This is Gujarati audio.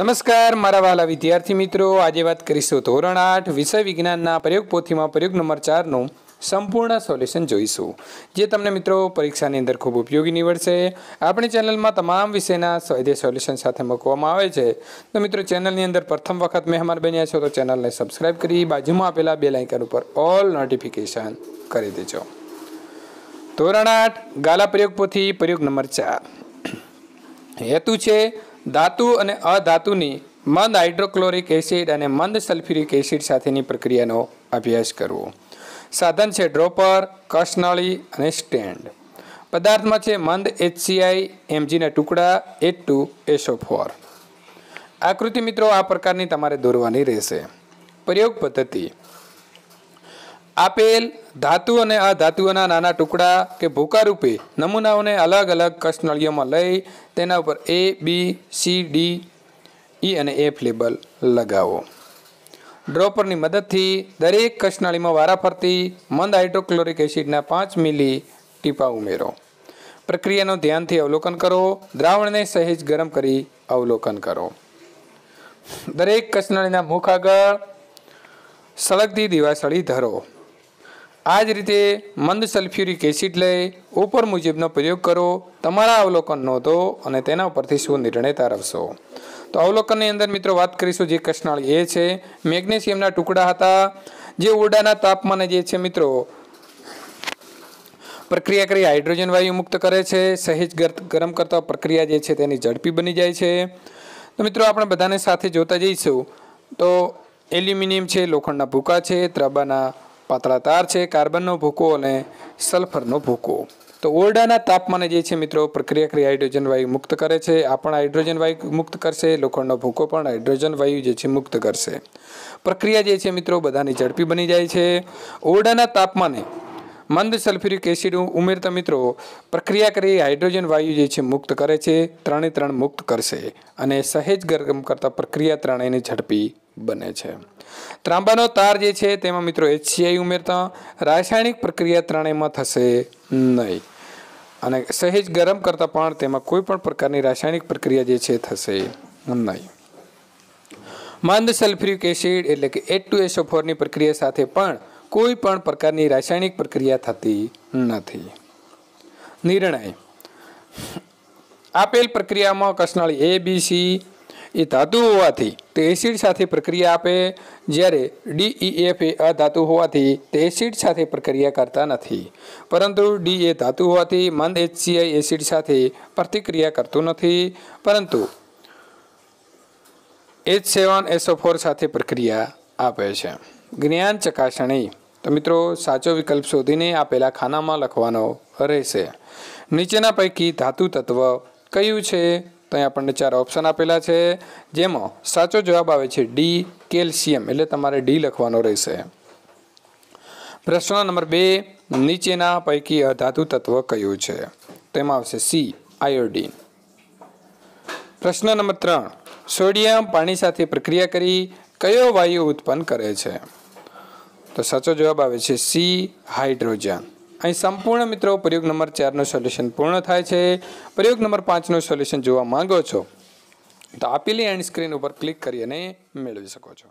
નમસ્કાર મારા વાલા વિદ્યાર્થી મિત્રો આજે વાત કરીશું ધોરણ આઠ વિષય વિજ્ઞાનના પ્રયોગ પોથીમાં પ્રયોગ નંબર ચારનું સંપૂર્ણ સોલ્યુશન જોઈશું જે તમને મિત્રો પરીક્ષાની અંદર ખૂબ ઉપયોગી નીવડશે આપણી ચેનલમાં તમામ વિષયના જે સોલ્યુશન સાથે મૂકવામાં આવે છે તો મિત્રો ચેનલની અંદર પ્રથમ વખત મહેમાન બન્યા છો તો ચેનલને સબસ્ક્રાઈબ કરી બાજુમાં આપેલા બે લાઇકન ઉપર ઓલ નોટિફિકેશન કરી દેજો ધોરણ આઠ ગાલા પ્રયોગ પોથી પ્રયોગ નંબર ચાર હેતુ છે ધાતુ અને અધાતુની મંદ હાઇડ્રોક્લોરિક એસિડ અને મંદ સલ્ફ્યુરિક એસિડ સાથેની પ્રક્રિયાનો અભ્યાસ કરવો સાધન છે ડ્રોપર કસનળી અને સ્ટેન્ડ પદાર્થમાં છે મંદ એચસીઆઈ એમજીના ટુકડા એટ ટુ એસો ફોર આકૃતિ મિત્રો આ પ્રકારની તમારે દોરવાની રહેશે પ્રયોગ પદ્ધતિ આપેલ ધાતુ અને આ ધાતુઓના નાના ટુકડા કે ભૂકા રૂપે નમૂનાઓને અલગ અલગ કષ્ટનળીઓમાં લઈ તેના ઉપર એ બી સી ડી ઈ અને એફ લેબલ લગાવો ડ્રોપરની મદદથી દરેક કષ્ટનળીમાં વારાફરતી મંદ હાઇડ્રોક્લોરિક એસિડના પાંચ મિલી ટીપા ઉમેરો પ્રક્રિયાનો ધ્યાનથી અવલોકન કરો દ્રાવણને સહેજ ગરમ કરી અવલોકન કરો દરેક કસનળીના મુખ આગળ સળગતી દિવાસળી ધરો આ જ રીતે મંદ સલ્ફ્યુરિક એસિડ લઈ ઉપર મુજબનો પ્રયોગ કરો તમારા અવલોકન નોંધો અને તેના ઉપરથી શું નિર્ણય તારવશો તો અવલોકનની અંદર મિત્રો વાત કરીશું જે કૃષ્ણાળ એ છે મેગ્નેશિયમના ટુકડા હતા જે ઓરડાના તાપમાને જે છે મિત્રો પ્રક્રિયા કરી હાઇડ્રોજન વાયુ મુક્ત કરે છે સહેજ ગરમ કરતા પ્રક્રિયા જે છે તેની ઝડપી બની જાય છે તો મિત્રો આપણે બધાને સાથે જોતા જઈશું તો એલ્યુમિનિયમ છે લોખંડના ભૂકા છે ત્રાબાના પાતળા તાર છે કાર્બનનો ભૂકો અને સલ્ફરનો ભૂકો તો ઓરડાના તાપમાને જે છે મિત્રો પ્રક્રિયા કરી હાઇડ્રોજન વાયુ મુક્ત કરે છે આ પણ હાઇડ્રોજન વાયુ મુક્ત કરશે લોખંડનો ભૂકો પણ હાઇડ્રોજન વાયુ જે છે મુક્ત કરશે પ્રક્રિયા જે છે મિત્રો બધાની ઝડપી બની જાય છે ઓરડાના તાપમાને મંદ સલ્ફ્યુરિક એસિડ ઉમેરતા મિત્રો પ્રક્રિયા કરી હાઇડ્રોજન વાયુ જે છે મુક્ત કરે છે ત્રણે ત્રણ મુક્ત કરશે અને સહેજ ગરમ કરતા પ્રક્રિયા ત્રણેયને ઝડપી બને છે ત્રાંબાનો તાર જે છે તેમાં મિત્રો એચસીઆઈ ઉમેરતા રાસાયણિક પ્રક્રિયા ત્રણેયમાં થશે નહીં અને સહેજ ગરમ કરતાં પણ તેમાં કોઈ પણ પ્રકારની રાસાયણિક પ્રક્રિયા જે છે થશે નહીં મંદ સલ્ફ્યુરિક એસિડ એટલે કે એટ ટુ એસો ફોરની પ્રક્રિયા સાથે પણ કોઈ પણ પ્રકારની રાસાયણિક પ્રક્રિયા થતી નથી નિર્ણય આપેલ પ્રક્રિયામાં કસનાળી એ બી સી એ ધાતુ હોવાથી તે એસિડ સાથે પ્રક્રિયા આપે જ્યારે ડીઈએફ એ અધાતુ હોવાથી તે એસિડ સાથે પ્રક્રિયા કરતા નથી પરંતુ ડી એ ધાતુ હોવાથી મંદ એચસીઆઈ એસિડ સાથે પ્રતિક્રિયા કરતું નથી પરંતુ એચ સેવન એસો ફોર સાથે પ્રક્રિયા આપે છે જ્ઞાન ચકાસણી તો મિત્રો સાચો વિકલ્પ શોધીને આપેલા ખાનામાં લખવાનો રહેશે નીચેના પૈકી ધાતુ તત્વ કયું છે તો અહીં આપણને ચાર ઓપ્શન આપેલા છે જેમાં સાચો જવાબ આવે છે ડી કેલ્શિયમ એટલે તમારે ડી લખવાનો રહેશે પ્રશ્ન નંબર બે નીચેના પૈકી અધાતુ તત્વ કયું છે તેમાં આવશે સી આયોડીન પ્રશ્ન નંબર ત્રણ સોડિયમ પાણી સાથે પ્રક્રિયા કરી કયો વાયુ ઉત્પન્ન કરે છે તો સાચો જવાબ આવે છે સી હાઇડ્રોજન અહીં સંપૂર્ણ મિત્રો પ્રયોગ નંબર ચારનું સોલ્યુશન પૂર્ણ થાય છે પ્રયોગ નંબર પાંચનું સોલ્યુશન જોવા માંગો છો તો આપેલી એન્ડ સ્ક્રીન ઉપર ક્લિક કરી અને મેળવી શકો છો